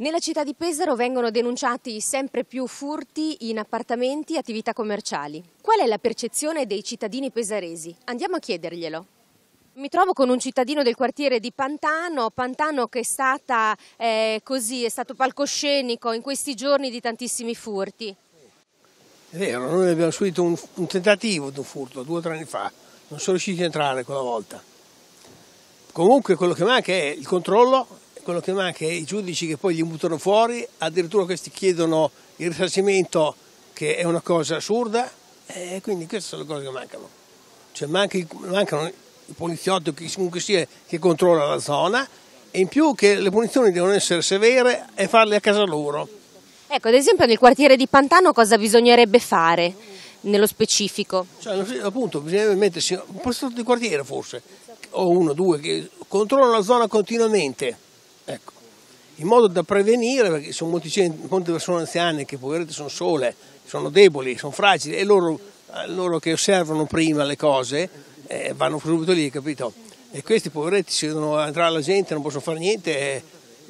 Nella città di Pesaro vengono denunciati sempre più furti in appartamenti e attività commerciali. Qual è la percezione dei cittadini pesaresi? Andiamo a chiederglielo. Mi trovo con un cittadino del quartiere di Pantano, Pantano che è, stata, eh, così, è stato palcoscenico in questi giorni di tantissimi furti. È vero, noi abbiamo subito un, un tentativo di un furto due o tre anni fa, non sono riusciti a entrare quella volta. Comunque quello che manca è il controllo quello che manca è i giudici che poi li buttano fuori, addirittura questi chiedono il risarcimento che è una cosa assurda, e quindi queste sono le cose che mancano. Cioè manca, mancano i poliziotti, o chiunque sia, che controlla la zona, e in più che le punizioni devono essere severe e farle a casa loro. Ecco, ad esempio nel quartiere di Pantano cosa bisognerebbe fare nello specifico? Cioè, appunto, bisognerebbe mettersi un posto di quartiere forse, o uno, due, che controllano la zona continuamente Ecco. In modo da prevenire, perché sono molte, molte persone anziane che poverette sono sole, sono deboli, sono fragili e loro, eh, loro che osservano prima le cose eh, vanno subito lì, capito? E questi poveretti si vedono entrare la gente, non possono fare niente. Eh,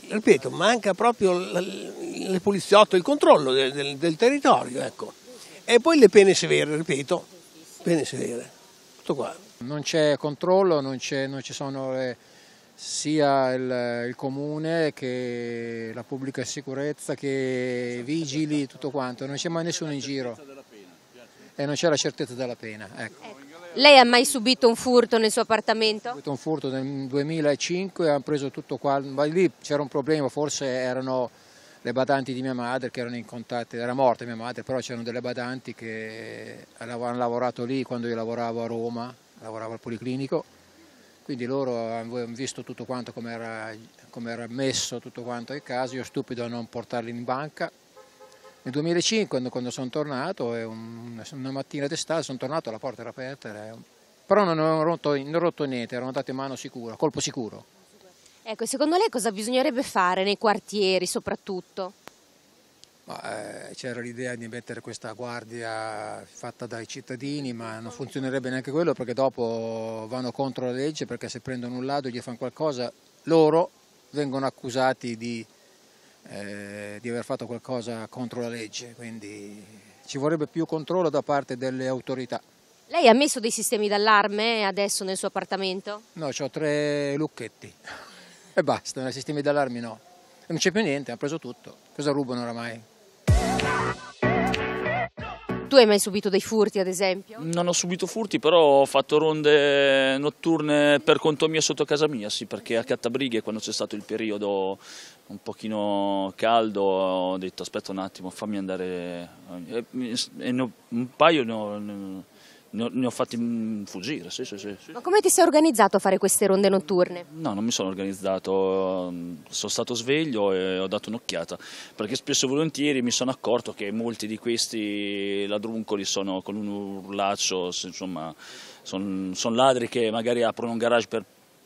ripeto, manca proprio il poliziotto, il controllo del, del, del territorio, ecco. E poi le pene severe, ripeto, pene severe. Tutto qua. Non c'è controllo, non, non ci sono... Le sia il, il, comune che la pubblica sicurezza che i vigili, tutto quanto, non c'è mai nessuno in giro e non c'è la certezza della pena. Ecco. ecco. Lei ha mai subito un furto nel suo appartamento? Ho subito un furto nel 2005, hanno preso tutto qua, ma lì c'era un problema, forse erano le badanti di mia madre che erano in contatto, era morta mia madre, però c'erano delle badanti che avevano lavorato lì quando io lavoravo a Roma, lavoravo al Policlinico quindi loro hanno visto tutto quanto come era, com era, messo tutto quanto ai casi, io stupido a non portarli in banca. Nel 2005 quando sono tornato, una mattina d'estate sono tornato, la porta era aperta, però non avevano rotto, rotto niente, erano andati in mano sicuro, colpo sicuro. Ecco, secondo lei cosa bisognerebbe fare nei quartieri soprattutto? Ma, eh, c'era l'idea di mettere questa guardia fatta dai cittadini, ma non funzionerebbe neanche quello perché dopo vanno contro la legge perché se prendono un lato e gli fanno qualcosa, loro vengono accusati di, eh, di aver fatto qualcosa contro la legge, quindi ci vorrebbe più controllo da parte delle autorità. Lei ha messo dei sistemi d'allarme adesso nel suo appartamento? No, ho tre lucchetti e basta, sistemi d'allarme no. Non c'è più niente, ha preso tutto. Cosa rubano oramai? Tu hai mai subito dei furti ad esempio? Non ho subito furti però ho fatto ronde notturne per conto mio sotto casa mia sì perché a Cattabrighe quando c'è stato il periodo un pochino caldo ho detto aspetta un attimo fammi andare eh, e, e no, un paio no, no ne ho, ne ho, fatti mm, fuggire, sì, sì, sì, Ma come ti sei organizzato a fare queste ronde notturne? No, non mi sono organizzato, mm, sono stato sveglio e ho dato un'occhiata, perché spesso e volentieri mi sono accorto che molti di questi ladruncoli sono con un urlaccio, insomma, sono son ladri che magari aprono un garage per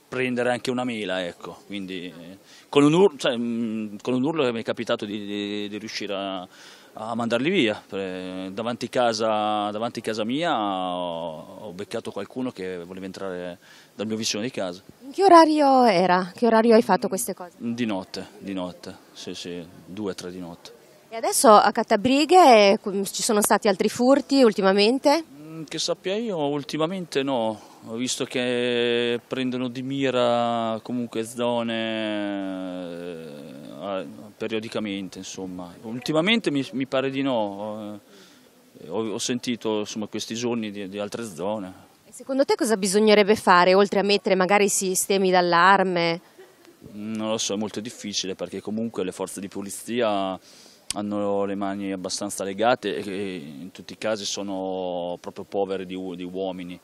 prendere anche una mela, ecco, quindi eh, cioè, mm, con un, urlo, cioè, con un urlo mi è capitato di, di, di riuscire a a mandarli via. Davanti casa, davanti casa mia ho beccato qualcuno che voleva entrare dal mio vicino di casa. In che orario era? Che orario hai fatto queste cose? Di notte, di notte, sì sì, due o tre di notte. E adesso a Catabrighe ci sono stati altri furti ultimamente? Mm, che sappia io, ultimamente no, ho visto che prendono di mira comunque zone eh, periodicamente, insomma. Ultimamente mi, mi pare di no, eh, ho, ho, sentito insomma, questi giorni di, di altre zone. Secondo te cosa bisognerebbe fare oltre a mettere magari i sistemi d'allarme? Mm, non lo so, è molto difficile perché comunque le forze di polizia hanno le mani abbastanza legate e in tutti i casi sono proprio povere di, uomini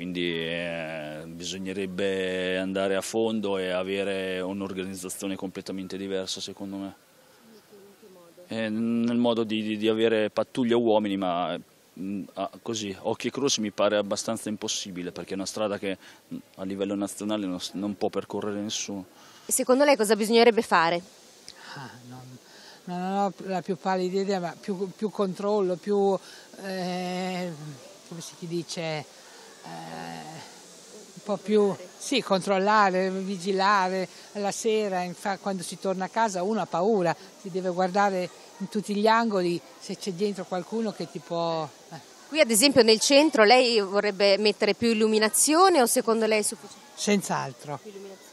quindi eh, bisognerebbe andare a fondo e avere un'organizzazione completamente diversa secondo me. Eh, nel modo di, di avere pattuglie uomini, ma Ah, così, occhi e croce mi pare abbastanza impossibile perché è una strada che mm, a livello nazionale non, non può percorrere nessuno. E secondo lei cosa bisognerebbe fare? Ah, non, non, ho la più pallida idea, ma più, più controllo, più, eh, come si dice, eh, un po' più sì, controllare, vigilare la sera, infatti quando si torna a casa uno ha paura, si deve guardare in tutti gli angoli se c'è dentro qualcuno che ti può... Eh. Qui ad esempio nel centro lei vorrebbe mettere più illuminazione o secondo lei è sufficiente? Senz'altro,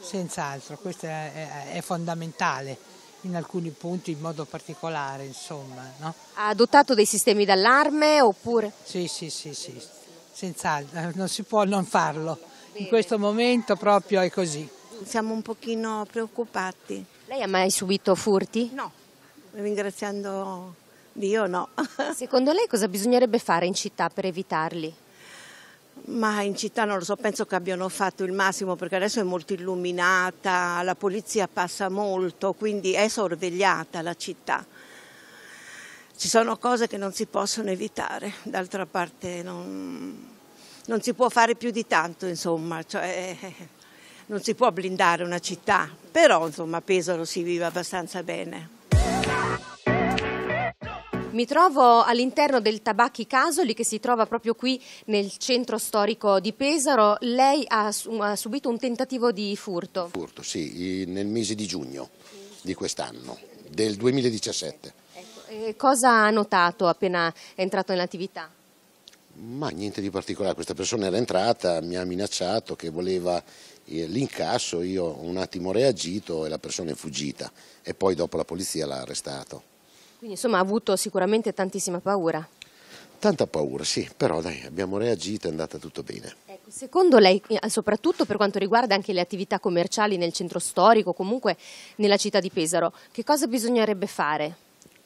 senz'altro, questo è, è, fondamentale in alcuni punti in modo particolare insomma. No? Ha adottato dei sistemi d'allarme oppure? Sì, sì, sì, sì senz'altro, eh, non si può non farlo. In questo momento proprio è così. Siamo un pochino preoccupati. Lei ha mai subito furti? No, ringraziando Dio no. Secondo lei cosa bisognerebbe fare in città per evitarli? Ma in città non lo so, penso che abbiano fatto il massimo perché adesso è molto illuminata, la polizia passa molto, quindi è sorvegliata la città. Ci sono cose che non si possono evitare, d'altra parte non, non si può fare più di tanto, insomma, cioè, non si può blindare una città, però insomma, a Pesaro si vive abbastanza bene. Mi trovo all'interno del Tabacchi Casoli che si trova proprio qui nel centro storico di Pesaro. Lei ha, ha subito un tentativo di furto. Furto, sì, nel mese di giugno di quest'anno, del 2017. E cosa ha notato appena è entrato nell'attività? Ma niente di particolare, questa persona era entrata, mi ha minacciato che voleva eh, l'incasso, io un attimo reagito e la persona è fuggita e poi dopo la polizia l'ha arrestato. Quindi insomma ha avuto sicuramente tantissima paura. Tanta paura, sì, però dai, abbiamo reagito e è andata tutto bene. Ecco, secondo lei, eh, soprattutto per quanto riguarda anche le attività commerciali nel centro storico, comunque nella città di Pesaro, che cosa bisognerebbe fare?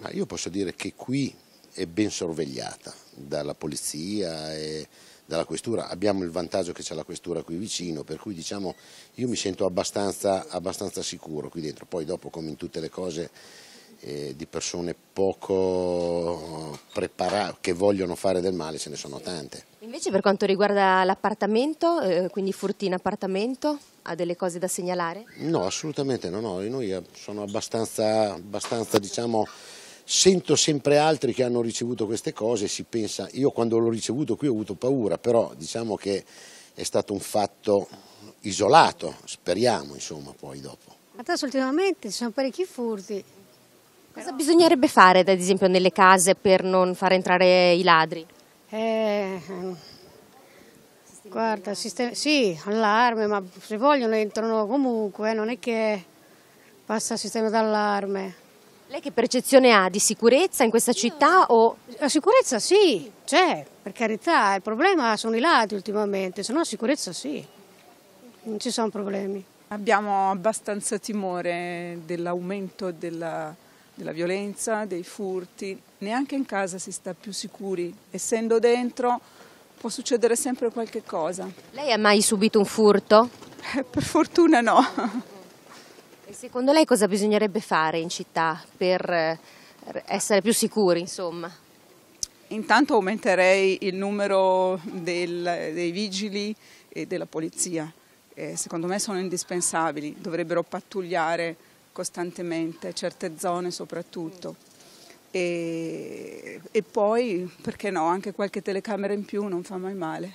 Ma io posso dire che qui è ben sorvegliata dalla polizia e dalla questura, abbiamo il vantaggio che c'è la questura qui vicino, per cui diciamo io mi sento abbastanza, abbastanza sicuro qui dentro, poi dopo come in tutte le cose eh, di persone poco preparate, che vogliono fare del male, ce ne sono tante. Invece per quanto riguarda l'appartamento, eh, quindi furti in appartamento, ha delle cose da segnalare? No, assolutamente no, no. noi eh, sono abbastanza, abbastanza diciamo Sento sempre altri che hanno ricevuto queste cose e si pensa, io quando l'ho ricevuto qui ho avuto paura, però diciamo che è stato un fatto isolato, speriamo insomma poi dopo. Adesso ultimamente ci sono parecchi furti. Cosa però... bisognerebbe fare ad esempio nelle case per non far entrare i ladri? Eh, Guarda, sistema, sì, allarme, ma se vogliono entrano comunque, non è che passa il sistema d'allarme. Lei che percezione ha di sicurezza in questa città? O... La sicurezza sì, c'è, per carità, il problema sono i lati ultimamente, se no la sicurezza sì, non ci sono problemi. Abbiamo abbastanza timore dell'aumento della, della violenza, dei furti, neanche in casa si sta più sicuri, essendo dentro può succedere sempre qualche cosa. Lei ha mai subito un furto? per fortuna no. E secondo lei cosa bisognerebbe fare in città per eh, essere più sicuri, insomma? Intanto aumenterei il numero del, dei vigili e della polizia. Eh, secondo me sono indispensabili, dovrebbero pattugliare costantemente certe zone soprattutto. E, e poi, perché no, anche qualche telecamera in più non fa mai male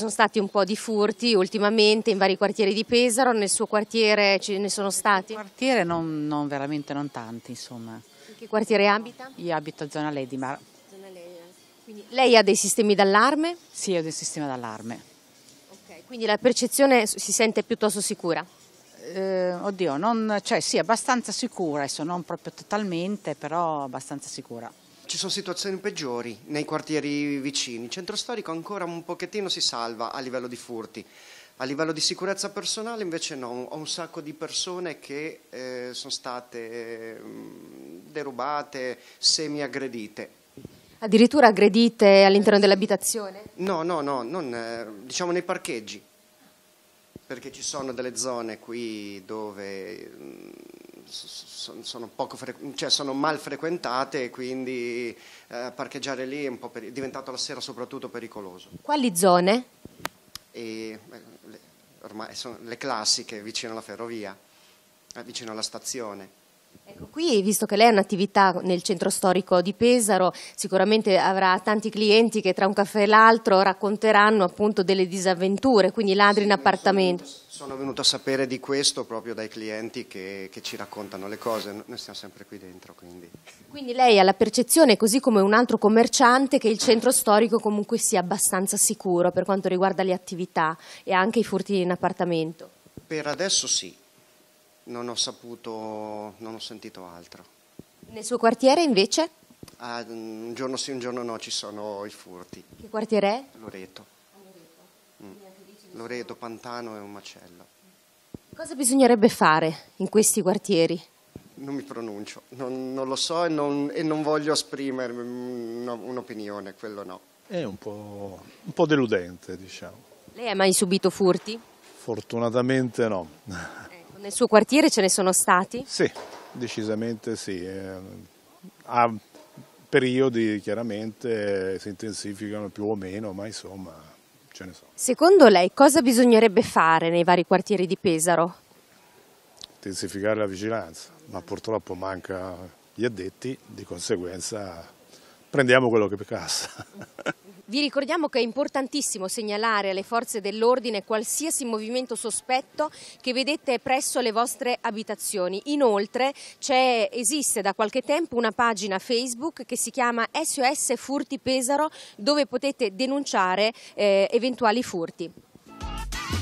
sono stati un po' di furti ultimamente in vari quartieri di Pesaro, nel suo quartiere ce ne sono stati? Nel quartiere non, non veramente, non tanti insomma. In che quartiere abita? Io abito a zona Ledimar. Zona Ledimar. Quindi lei ha dei sistemi d'allarme? Sì, ho dei sistemi d'allarme. Okay, quindi la percezione si sente piuttosto sicura? Eh, oddio, non, cioè sì, abbastanza sicura, adesso non proprio totalmente, però abbastanza sicura ci sono situazioni peggiori nei quartieri vicini. Il centro storico ancora un pochettino si salva a livello di furti. A livello di sicurezza personale invece no, ho un sacco di persone che eh, sono state derubate, semi-aggredite. Addirittura aggredite all'interno dell'abitazione? No, no, no, non, eh, diciamo nei parcheggi, perché ci sono delle zone qui dove sono, poco fre- cioè sono mal frequentate e quindi eh, parcheggiare lì è, per- diventato la sera soprattutto pericoloso. Quali zone? E, le, ormai sono le classiche vicino alla ferrovia, eh, vicino alla stazione. Ecco, qui, visto che lei ha un'attività nel centro storico di Pesaro, sicuramente avrà tanti clienti che tra un caffè e l'altro racconteranno appunto delle disavventure, quindi ladri sì, in appartamento. Sono, sono, venuto a sapere di questo proprio dai clienti che, che, ci raccontano le cose, noi siamo sempre qui dentro. Quindi. quindi lei ha la percezione, così come un altro commerciante, che il centro storico comunque sia abbastanza sicuro per quanto riguarda le attività e anche i furti in appartamento? Per adesso sì, non ho saputo, non ho sentito altro. Nel suo quartiere invece? Ah, un giorno sì, un giorno no, ci sono i furti. Che quartiere è? Loreto. Mm. Loreto, Pantano e un macello. Cosa bisognerebbe fare in questi quartieri? Non mi pronuncio, non, non lo so e non, e non voglio esprimere mm, un'opinione, quello no. È un po', un po', deludente, diciamo. Lei ha mai subito furti? Fortunatamente no. Eh. Nel suo quartiere ce ne sono stati? Sì, decisamente sì. Eh, A periodi chiaramente eh, si intensificano più o meno, ma insomma ce ne sono. Secondo lei cosa bisognerebbe fare nei vari quartieri di Pesaro? Intensificare la vigilanza, ma purtroppo manca gli addetti, di conseguenza prendiamo quello che passa. Vi ricordiamo che è importantissimo segnalare alle forze dell'ordine qualsiasi movimento sospetto che vedete presso le vostre abitazioni. Inoltre esiste da qualche tempo una pagina Facebook che si chiama SOS Furti Pesaro dove potete denunciare eh, eventuali furti.